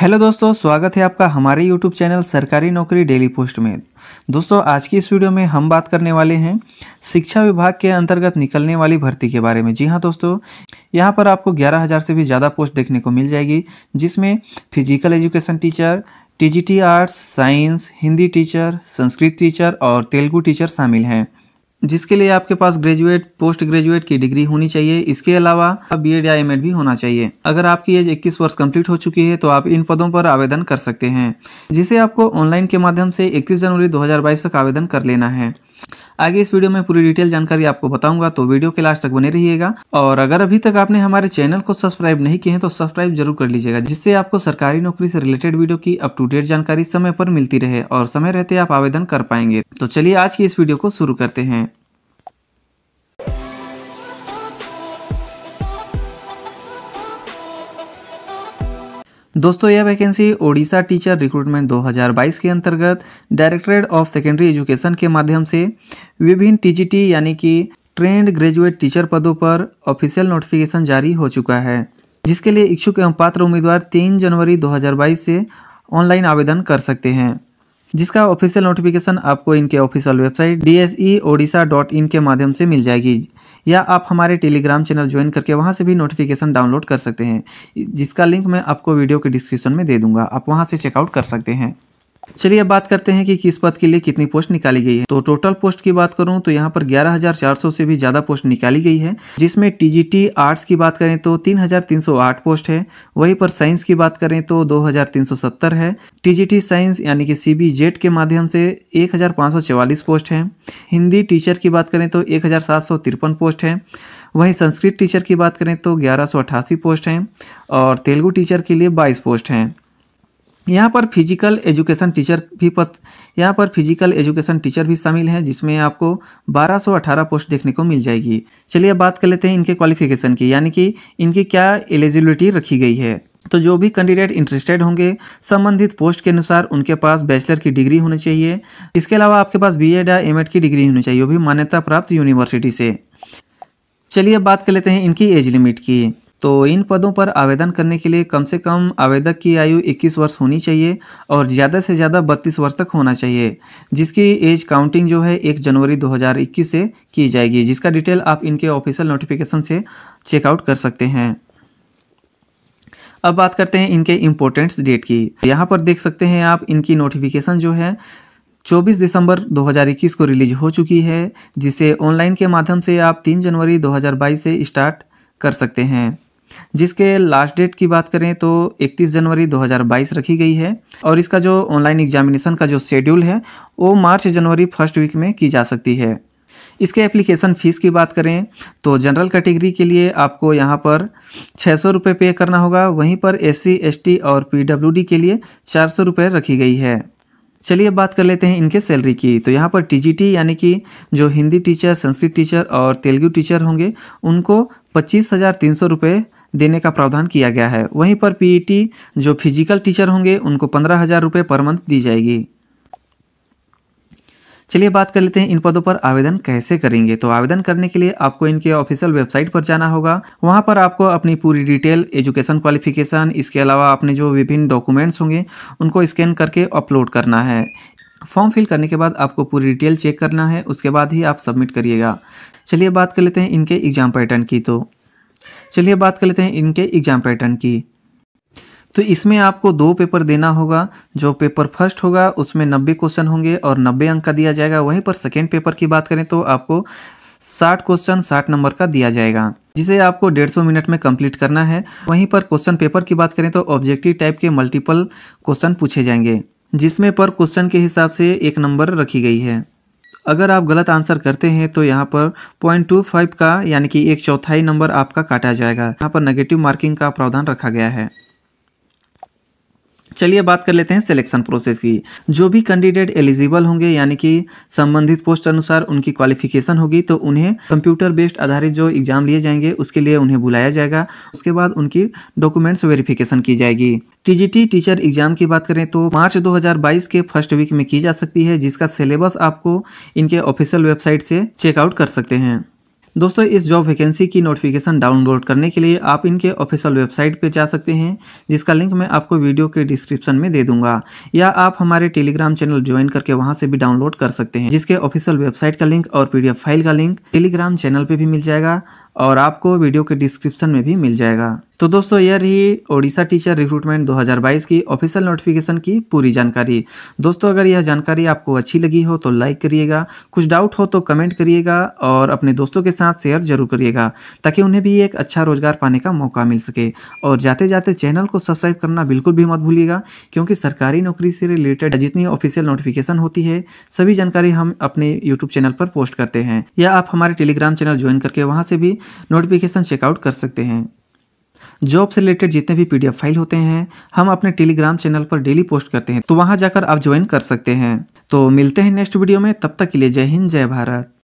hello दोस्तों स्वागत है आपका हमारे यूट्यूब चैनल सरकारी नौकरी डेली पोस्ट में दोस्तों आज की इस वीडियो में हम बात करने वाले हैं शिक्षा विभाग के अंतर्गत निकलने वाली भर्ती के बारे में जी हाँ दोस्तों यहाँ पर आपको 11000 से भी ज़्यादा पोस्ट देखने को मिल जाएगी जिसमें physical education teacher T arts science Hindi teacher Sanskrit teacher और तेलुगू टीचर शामिल हैं जिसके लिए आपके पास ग्रेजुएट पोस्ट ग्रेजुएट की डिग्री होनी चाहिए इसके अलावा बी एड या एम भी होना चाहिए अगर आपकी एज 21 वर्ष कंप्लीट हो चुकी है तो आप इन पदों पर आवेदन कर सकते हैं जिसे आपको ऑनलाइन के माध्यम से 21 जनवरी 2022 तक आवेदन कर लेना है आगे इस वीडियो में पूरी डिटेल जानकारी आपको बताऊंगा तो वीडियो के लास्ट तक बने रहिएगा और अगर अभी तक आपने हमारे चैनल को सब्सक्राइब नहीं किए हैं तो सब्सक्राइब जरूर कर लीजिएगा जिससे आपको सरकारी नौकरी से रिलेटेड वीडियो की अप टू डेट जानकारी समय पर मिलती रहे और समय रहते आप आवेदन कर पाएंगे तो चलिए आज की इस वीडियो को शुरू करते हैं दोस्तों यह वैकेंसी ओडिशा टीचर रिक्रूटमेंट 2022 के अंतर्गत डायरेक्टरेट ऑफ सेकेंडरी एजुकेशन के माध्यम से विभिन्न टीजीटी यानी कि ट्रेंड ग्रेजुएट टीचर पदों पर ऑफिशियल नोटिफिकेशन जारी हो चुका है जिसके लिए इच्छुक एवं पात्र उम्मीदवार तीन जनवरी 2022 से ऑनलाइन आवेदन कर सकते हैं जिसका ऑफिशियल नोटिफिकेशन आपको इनके official website D S E Odisha dot in के माध्यम से मिल जाएगी या आप हमारे टेलीग्राम चैनल ज्वाइन करके वहाँ से भी नोटिफिकेशन डाउनलोड कर सकते हैं जिसका लिंक मैं आपको वीडियो के डिस्क्रिप्शन में दे दूँगा आप वहाँ से चेकआउट कर सकते हैं चलिए अब बात करते हैं कि किस पद के लिए कितनी पोस्ट निकाली गई है तो टोटल पोस्ट की बात करूं तो यहाँ पर 11,400 से भी ज़्यादा पोस्ट निकाली गई है जिसमें टीजीटी आर्ट्स की बात करें तो 3,308 पोस्ट है वहीं पर साइंस की बात करें तो 2,370 है टीजीटी साइंस यानी कि सी e के माध्यम से एक पोस्ट हैं हिंदी टीचर की बात करें तो एक पोस्ट है वहीं संस्कृत टीचर की बात करें तो ग्यारह पोस्ट हैं और तेलुगू टीचर के लिए बाईस पोस्ट हैं यहाँ पर फिजिकल एजुकेशन टीचर भी पद यहाँ पर फिजिकल एजुकेशन टीचर भी शामिल हैं जिसमें आपको 1218 पोस्ट देखने को मिल जाएगी चलिए अब बात कर लेते हैं इनके क्वालिफिकेशन की यानी कि इनकी क्या एलिजिबिलिटी रखी गई है तो जो भी कैंडिडेट इंटरेस्टेड होंगे संबंधित पोस्ट के अनुसार उनके पास बैचलर की डिग्री होनी चाहिए इसके अलावा आपके पास बीएड या एमएड की डिग्री होनी चाहिए वो भी मान्यता प्राप्त यूनिवर्सिटी से चलिए अब बात कर लेते हैं इनकी एज लिमिट की तो इन पदों पर आवेदन करने के लिए कम से कम आवेदक की आयु 21 वर्ष होनी चाहिए और ज़्यादा से ज़्यादा 32 वर्ष तक होना चाहिए जिसकी एज काउंटिंग जो है 1 जनवरी 2021 से की जाएगी जिसका डिटेल आप इनके ऑफिशियल नोटिफिकेशन से चेकआउट कर सकते हैं अब बात करते हैं इनके इम्पोर्टेंट्स डेट की यहाँ पर देख सकते हैं आप इनकी नोटिफिकेशन जो है 24 दिसंबर 2021 को रिलीज हो चुकी है जिसे ऑनलाइन के माध्यम से आप 3 जनवरी 2022 से स्टार्ट कर सकते हैं जिसके लास्ट डेट की बात करें तो 31 जनवरी 2022 रखी गई है और इसका जो ऑनलाइन एग्जामिनेशन का जो शेड्यूल है वो मार्च जनवरी फर्स्ट वीक में की जा सकती है इसके एप्लीकेशन फ़ीस की बात करें तो जनरल कैटेगरी के लिए आपको यहाँ पर छः सौ रुपये पे करना होगा वहीं पर एस सी और पी के लिए चार सौ रुपये रखी गई है चलिए बात कर लेते हैं इनके सैलरी की तो यहाँ पर टीजीटी यानी कि जो हिंदी टीचर संस्कृत टीचर और तेलुगु टीचर होंगे उनको पच्चीस हज़ार तीन सौ रुपये देने का प्रावधान किया गया है वहीं पर पीईटी e जो फिजिकल टीचर होंगे उनको पंद्रह हज़ार रुपये पर मंथ दी जाएगी चलिए बात कर लेते हैं इन पदों पर आवेदन कैसे करेंगे तो आवेदन करने के लिए आपको इनके ऑफिशियल वेबसाइट पर जाना होगा वहाँ पर आपको अपनी पूरी डिटेल एजुकेशन क्वालिफिकेशन इसके अलावा अपने जो विभिन्न डॉक्यूमेंट्स होंगे उनको स्कैन करके अपलोड करना है फॉर्म फिल करने के बाद आपको पूरी डिटेल चेक करना है उसके बाद ही आप सबमिट करिएगा चलिए बात कर लेते हैं इनके एग्जाम पैटर्न की तो चलिए बात कर लेते हैं इनके एग्ज़ाम पैटर्न की तो इसमें आपको दो पेपर देना होगा जो पेपर फर्स्ट होगा उसमें नब्बे क्वेश्चन होंगे और नब्बे अंक का दिया जाएगा वहीं पर सेकेंड पेपर की बात करें तो आपको साठ क्वेश्चन साठ नंबर का दिया जाएगा जिसे आपको डेढ़ सौ मिनट में कंप्लीट करना है वहीं पर क्वेश्चन पेपर की बात करें तो ऑब्जेक्टिव टाइप के मल्टीपल क्वेश्चन पूछे जाएंगे जिसमें पर क्वेश्चन के हिसाब से एक नंबर रखी गई है अगर आप गलत आंसर करते हैं तो यहाँ पर पॉइंट टू फाइव का यानी कि एक चौथाई नंबर आपका काटा जाएगा यहाँ पर नेगेटिव मार्किंग का प्रावधान रखा गया है चलिए बात कर लेते हैं सिलेक्शन प्रोसेस की जो भी कैंडिडेट एलिजिबल होंगे यानी कि संबंधित पोस्ट अनुसार उनकी क्वालिफिकेशन होगी तो उन्हें कंप्यूटर बेस्ड आधारित जो एग्जाम लिए जाएंगे उसके लिए उन्हें बुलाया जाएगा उसके बाद उनकी डॉक्यूमेंट्स वेरिफिकेशन की जाएगी टीजीटी टीचर एग्जाम की बात करें तो मार्च 2022 के फर्स्ट वीक में की जा सकती है जिसका सिलेबस आपको इनके ऑफिशियल वेबसाइट से चेकआउट कर सकते हैं दोस्तों इस जॉब वैकेंसी की नोटिफिकेशन डाउनलोड करने के लिए आप इनके ऑफिशियल वेबसाइट पर जा सकते हैं जिसका लिंक मैं आपको वीडियो के डिस्क्रिप्शन में दे दूंगा या आप हमारे टेलीग्राम चैनल ज्वाइन करके वहाँ से भी डाउनलोड कर सकते हैं जिसके ऑफिशियल वेबसाइट का लिंक और पीडीएफ फाइल का लिंक टेलीग्राम चैनल पर भी मिल जाएगा और आपको वीडियो के डिस्क्रिप्शन में भी मिल जाएगा तो दोस्तों यह रही ओडिशा टीचर रिक्रूटमेंट 2022 की ऑफिशियल नोटिफिकेशन की पूरी जानकारी दोस्तों अगर यह जानकारी आपको अच्छी लगी हो तो लाइक करिएगा कुछ डाउट हो तो कमेंट करिएगा और अपने दोस्तों के साथ शेयर जरूर करिएगा ताकि उन्हें भी एक अच्छा रोजगार पाने का मौका मिल सके और जाते जाते चैनल को सब्सक्राइब करना बिल्कुल भी मत भूलिएगा क्योंकि सरकारी नौकरी से रिलेटेड जितनी ऑफिशियल नोटिफिकेशन होती है सभी जानकारी हम अपने यूट्यूब चैनल पर पोस्ट करते हैं या आप हमारे टेलीग्राम चैनल ज्वाइन करके वहाँ से भी नोटिफिकेशन चेकआउट कर सकते हैं जॉब से रिलेटेड जितने भी पीडीएफ फाइल होते हैं हम अपने टेलीग्राम चैनल पर डेली पोस्ट करते हैं तो वहां जाकर आप ज्वाइन कर सकते हैं तो मिलते हैं नेक्स्ट वीडियो में तब तक के लिए जय हिंद जय भारत